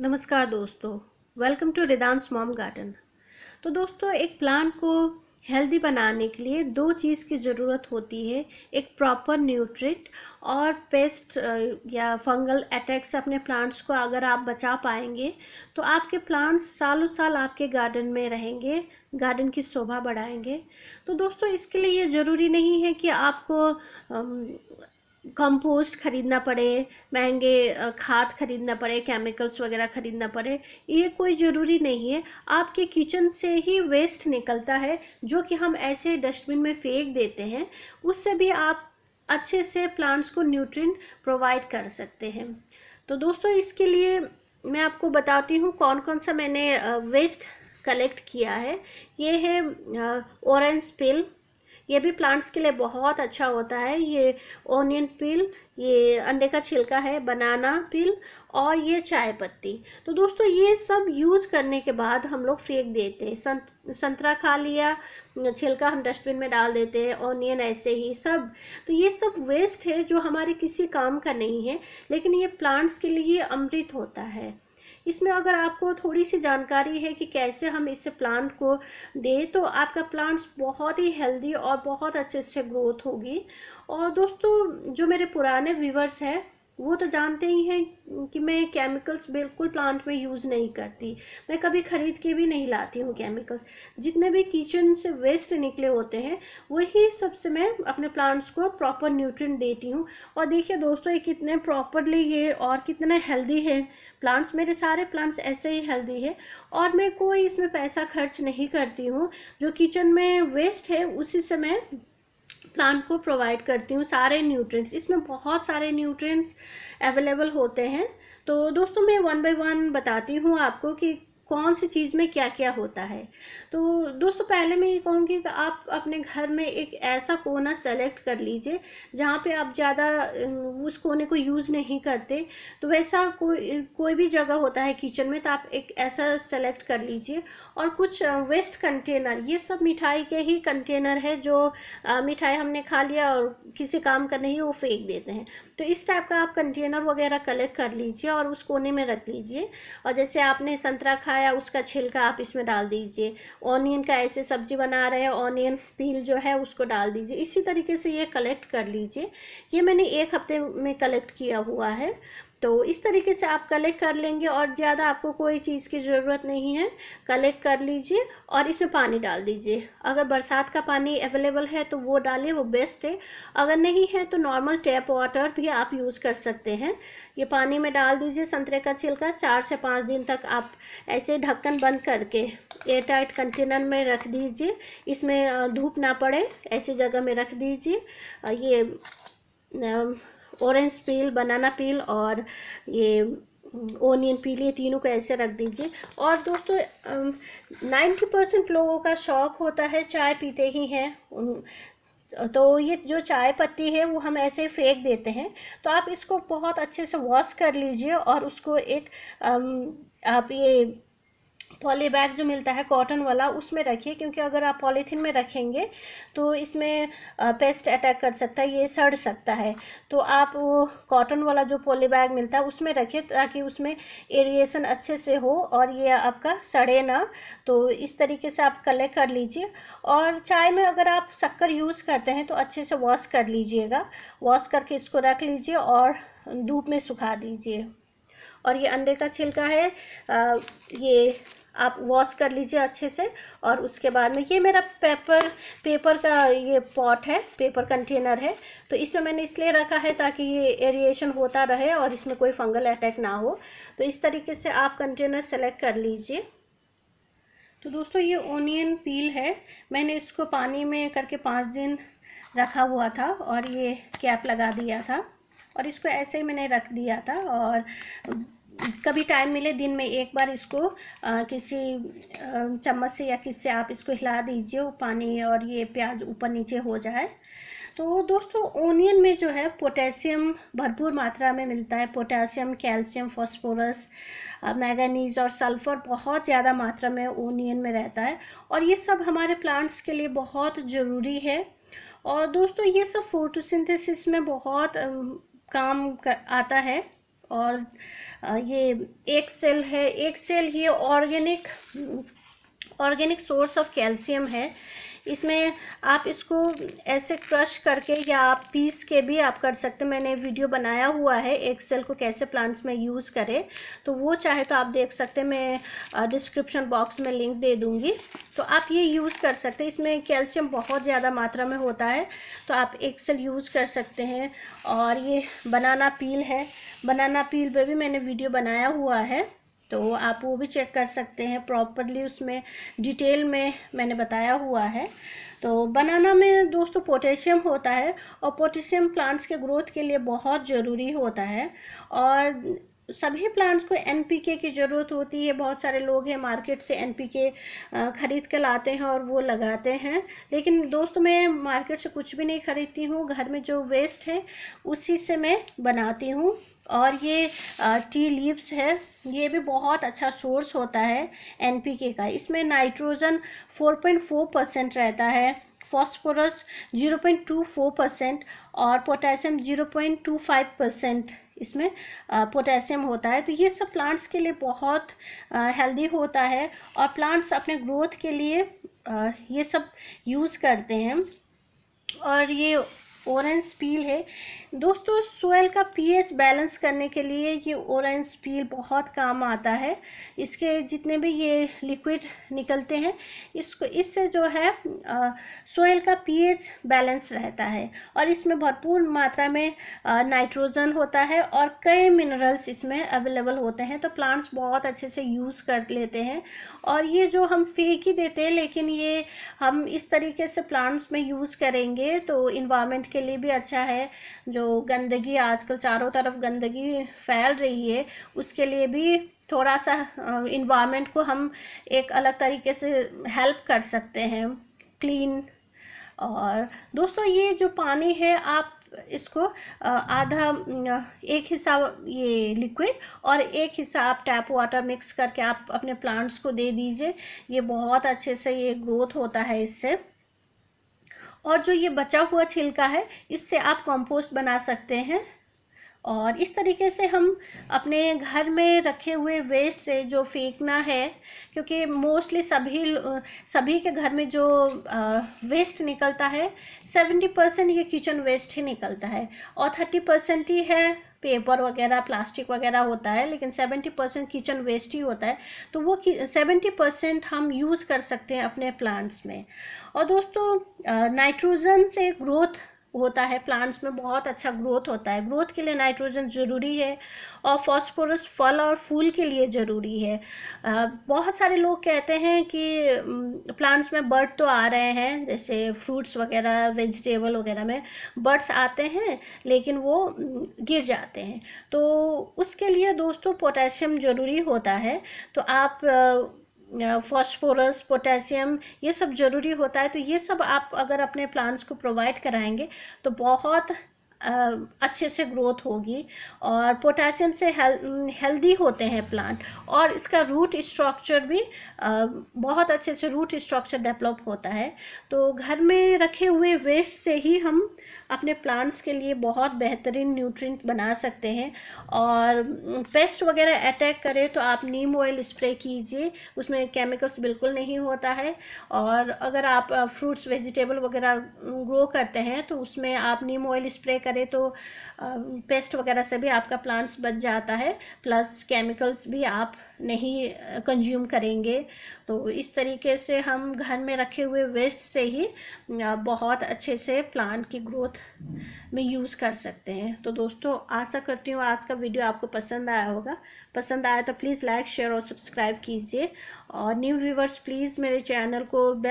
नमस्कार दोस्तों welcome to रिदान मॉम गार्डन तो दोस्तों एक प्लांट को हेल्दी बनाने के लिए दो चीज़ की ज़रूरत होती है एक प्रॉपर न्यूट्रिट और पेस्ट या फंगल अटैक से अपने प्लांट्स को अगर आप बचा पाएंगे तो आपके प्लांट्स सालों साल आपके गार्डन में रहेंगे गार्डन की शोभा बढ़ाएंगे तो दोस्तों इसके लिए ये ज़रूरी नहीं है कि आपको कंपोस्ट खरीदना पड़े महंगे खाद खरीदना पड़े केमिकल्स वगैरह खरीदना पड़े ये कोई ज़रूरी नहीं है आपके किचन से ही वेस्ट निकलता है जो कि हम ऐसे डस्टबिन में फेंक देते हैं उससे भी आप अच्छे से प्लांट्स को न्यूट्रिन प्रोवाइड कर सकते हैं तो दोस्तों इसके लिए मैं आपको बताती हूँ कौन कौन सा मैंने वेस्ट कलेक्ट किया है ये है ऑरेंज पिल ये भी प्लांट्स के लिए बहुत अच्छा होता है ये ओनियन पिल ये अंडे का छिलका है बनाना पिल और ये चाय पत्ती तो दोस्तों ये सब यूज़ करने के बाद हम लोग फेंक देते हैं संत संतरा खा लिया छिलका हम डस्टबिन में डाल देते हैं ओनियन ऐसे ही सब तो ये सब वेस्ट है जो हमारे किसी काम का नहीं है लेकिन ये प्लांट्स के लिए अमृत होता है इसमें अगर आपको थोड़ी सी जानकारी है कि कैसे हम इसे प्लांट को दें तो आपका प्लांट्स बहुत ही हेल्दी और बहुत अच्छे से ग्रोथ होगी और दोस्तों जो मेरे पुराने व्यूवर्स हैं वो तो जानते ही हैं कि मैं केमिकल्स बिल्कुल प्लांट में यूज़ नहीं करती मैं कभी ख़रीद के भी नहीं लाती हूँ केमिकल्स जितने भी किचन से वेस्ट निकले होते हैं वही सबसे मैं अपने प्लांट्स को प्रॉपर न्यूट्रिएंट देती हूँ और देखिए दोस्तों ये कितने प्रॉपरली ये और कितने हेल्दी है प्लांट्स मेरे सारे प्लांट्स ऐसे ही हेल्दी है और मैं कोई इसमें पैसा खर्च नहीं करती हूँ जो किचन में वेस्ट है उसी से मैं प्लांट को प्रोवाइड करती हूँ सारे न्यूट्रिएंट्स इसमें बहुत सारे न्यूट्रिएंट्स अवेलेबल होते हैं तो दोस्तों मैं वन बाय वन बताती हूँ आपको कि कौन सी चीज़ में क्या क्या होता है तो दोस्तों पहले मैं ये कहूँगी कि आप अपने घर में एक ऐसा कोना सेलेक्ट कर लीजिए जहाँ पे आप ज़्यादा उस कोने को यूज़ नहीं करते तो वैसा कोई कोई भी जगह होता है किचन में तो आप एक ऐसा सेलेक्ट कर लीजिए और कुछ वेस्ट कंटेनर ये सब मिठाई के ही कंटेनर है जो मिठाई हमने खा लिया और किसी काम का नहीं वो फेंक देते हैं तो इस टाइप का आप कंटेनर वगैरह कलेक्ट कर लीजिए और उस कोने में रख लीजिए और जैसे आपने संतरा खा आया उसका छिलका आप इसमें डाल दीजिए ऑनियन का ऐसे सब्जी बना रहे हैं ऑनियन पील जो है उसको डाल दीजिए इसी तरीके से ये कलेक्ट कर लीजिए ये मैंने एक हफ्ते में कलेक्ट किया हुआ है तो इस तरीके से आप कलेक्ट कर लेंगे और ज़्यादा आपको कोई चीज़ की ज़रूरत नहीं है कलेक्ट कर लीजिए और इसमें पानी डाल दीजिए अगर बरसात का पानी अवेलेबल है तो वो डालें वो बेस्ट है अगर नहीं है तो नॉर्मल टैप वाटर भी आप यूज़ कर सकते हैं ये पानी में डाल दीजिए संतरे का छिलका चार से पाँच दिन तक आप ऐसे ढक्कन बंद करके एयर टाइट कंटेनर में रख दीजिए इसमें धूप ना पड़े ऐसी जगह में रख दीजिए ये ऑरेंज पील बनाना पील और ये ओनियन mm, पील ये तीनों को ऐसे रख दीजिए और दोस्तों नाइन्टी परसेंट लोगों का शौक होता है चाय पीते ही हैं उन तो ये जो चाय पत्ती है वो हम ऐसे फेंक देते हैं तो आप इसको बहुत अच्छे से वॉश कर लीजिए और उसको एक आप ये पॉली बैग जो मिलता है कॉटन वाला उसमें रखिए क्योंकि अगर आप पॉलीथीन में रखेंगे तो इसमें पेस्ट अटैक कर सकता है ये सड़ सकता है तो आप वो कॉटन वाला जो पॉली बैग मिलता है उसमें रखिए ताकि उसमें एरिएशन अच्छे से हो और ये आपका सड़े ना तो इस तरीके से आप कलेक्ट कर लीजिए और चाय में अगर आप शक्कर यूज़ करते हैं तो अच्छे से वॉश कर लीजिएगा वॉश करके इसको रख लीजिए और धूप में सुखा दीजिए और ये अंडे का छिलका है आ, ये आप वॉश कर लीजिए अच्छे से और उसके बाद में ये मेरा पेपर पेपर का ये पॉट है पेपर कंटेनर है तो इसमें मैंने इसलिए रखा है ताकि ये एरिएशन होता रहे और इसमें कोई फंगल अटैक ना हो तो इस तरीके से आप कंटेनर सेलेक्ट कर लीजिए तो दोस्तों ये ओनियन पील है मैंने इसको पानी में करके पाँच दिन रखा हुआ था और ये कैप लगा दिया था और इसको ऐसे ही मैंने रख दिया था और कभी टाइम मिले दिन में एक बार इसको आ, किसी चम्मच से या किससे आप इसको हिला दीजिए पानी और ये प्याज ऊपर नीचे हो जाए तो दोस्तों ओनियन में जो है पोटेशियम भरपूर मात्रा में मिलता है पोटेशियम कैल्शियम फॉस्फोरस मैगनीज और सल्फ़र बहुत ज़्यादा मात्रा में ओनियन में रहता है और ये सब हमारे प्लांट्स के लिए बहुत ज़रूरी है और दोस्तों ये सब फोटोसिंथेसिस में बहुत काम कर, आता है और ये एक सेल है एक सेल ये organic organic source of calcium है इसमें आप इसको ऐसे क्रश करके या आप पीस के भी आप कर सकते हैं मैंने वीडियो बनाया हुआ है एक सेल को कैसे प्लांट्स में यूज़ करें तो वो चाहे तो आप देख सकते हैं मैं डिस्क्रिप्शन बॉक्स में लिंक दे दूँगी तो आप ये यूज़ कर सकते हैं इसमें कैल्शियम बहुत ज़्यादा मात्रा में होता है तो आप एक सेल यूज़ कर सकते हैं और ये बनाना पील है बनाना पील पर भी मैंने वीडियो बनाया हुआ है तो आप वो भी चेक कर सकते हैं प्रॉपरली उसमें डिटेल में मैंने बताया हुआ है तो बनाना में दोस्तों पोटेशियम होता है और पोटेशियम प्लांट्स के ग्रोथ के लिए बहुत ज़रूरी होता है और सभी प्लांट्स को एनपीके की ज़रूरत होती है बहुत सारे लोग हैं मार्केट से एनपीके ख़रीद कर लाते हैं और वो लगाते हैं लेकिन दोस्तों मैं मार्केट से कुछ भी नहीं ख़रीदती हूँ घर में जो वेस्ट है उसी से मैं बनाती हूँ और ये टी लीव्स है ये भी बहुत अच्छा सोर्स होता है एनपीके का इसमें नाइट्रोजन 4.4 परसेंट रहता है फॉस्फोरस 0.24 परसेंट और पोटेशियम 0.25 परसेंट इसमें पोटेशियम होता है तो ये सब प्लांट्स के लिए बहुत हेल्दी होता है और प्लांट्स अपने ग्रोथ के लिए ये सब यूज़ करते हैं और ये ऑरेंज पील है दोस्तों सोयल का पीएच बैलेंस करने के लिए ये ओरेंज पील बहुत काम आता है इसके जितने भी ये लिक्विड निकलते हैं इसको इससे जो है सोयल का पीएच बैलेंस रहता है और इसमें भरपूर मात्रा में नाइट्रोजन होता है और कई मिनरल्स इसमें अवेलेबल होते हैं तो प्लांट्स बहुत अच्छे से यूज़ कर लेते हैं और ये जो हम फेंक ही देते हैं लेकिन ये हम इस तरीके से प्लांट्स में यूज़ करेंगे तो इन्वामेंट के लिए भी अच्छा है जो जो गंदगी आजकल चारों तरफ गंदगी फैल रही है उसके लिए भी थोड़ा सा इन्वामेंट को हम एक अलग तरीके से हेल्प कर सकते हैं क्लीन और दोस्तों ये जो पानी है आप इसको आधा एक हिस्सा ये लिक्विड और एक हिस्सा आप टैप वाटर मिक्स करके आप अपने प्लांट्स को दे दीजिए ये बहुत अच्छे से ये ग्रोथ होता है इससे और जो ये बचा हुआ छिलका है इससे आप कंपोस्ट बना सकते हैं और इस तरीके से हम अपने घर में रखे हुए वेस्ट से जो फेंकना है क्योंकि मोस्टली सभी सभी के घर में जो वेस्ट निकलता है सेवेंटी परसेंट ये किचन वेस्ट ही निकलता है और थर्टी परसेंट ही है पेपर वगैरह प्लास्टिक वगैरह होता है लेकिन सेवेंटी परसेंट किचन वेस्ट ही होता है तो वो सेवेंटी परसेंट हम यूज़ कर सकते हैं अपने प्लांट्स में और दोस्तों नाइट्रोजन से ग्रोथ होता है प्लांट्स में बहुत अच्छा ग्रोथ होता है ग्रोथ के लिए नाइट्रोजन ज़रूरी है और फॉस्फोरस फल और फूल के लिए ज़रूरी है बहुत सारे लोग कहते हैं कि प्लांट्स में बर्ड तो आ रहे हैं जैसे फ्रूट्स वगैरह वेजिटेबल वगैरह में बर्ड्स आते हैं लेकिन वो गिर जाते हैं तो उसके लिए दोस्तों पोटेशियम ज़रूरी होता है तो आप फॉस्फोरस पोटेशियम ये सब ज़रूरी होता है तो ये सब आप अगर अपने प्लांट्स को प्रोवाइड कराएंगे तो बहुत अच्छे से ग्रोथ होगी और पोटासियम से हेल, हेल्दी होते हैं प्लांट और इसका रूट स्ट्रक्चर भी बहुत अच्छे से रूट स्ट्रक्चर डेवलप होता है तो घर में रखे हुए वेस्ट से ही हम अपने प्लांट्स के लिए बहुत बेहतरीन न्यूट्रिएंट बना सकते हैं और पेस्ट वगैरह अटैक करे तो आप नीम ऑयल स्प्रे कीजिए उसमें केमिकल्स बिल्कुल नहीं होता है और अगर आप फ्रूट्स वेजिटेबल वगैरह ग्रो करते हैं तो उसमें आप नीम ऑयल स्प्रे करें तो पेस्ट वगैरह से भी आपका प्लांट्स बच जाता है प्लस केमिकल्स भी आप नहीं कंज्यूम करेंगे तो इस तरीके से हम घर में रखे हुए वेस्ट से ही बहुत अच्छे से प्लांट की ग्रोथ में यूज़ कर सकते हैं तो दोस्तों आशा करती हूँ आज का वीडियो आपको पसंद आया होगा पसंद आया तो प्लीज़ लाइक शेयर और सब्सक्राइब कीजिए और न्यू व्यूवर्स प्लीज़ मेरे चैनल को बेल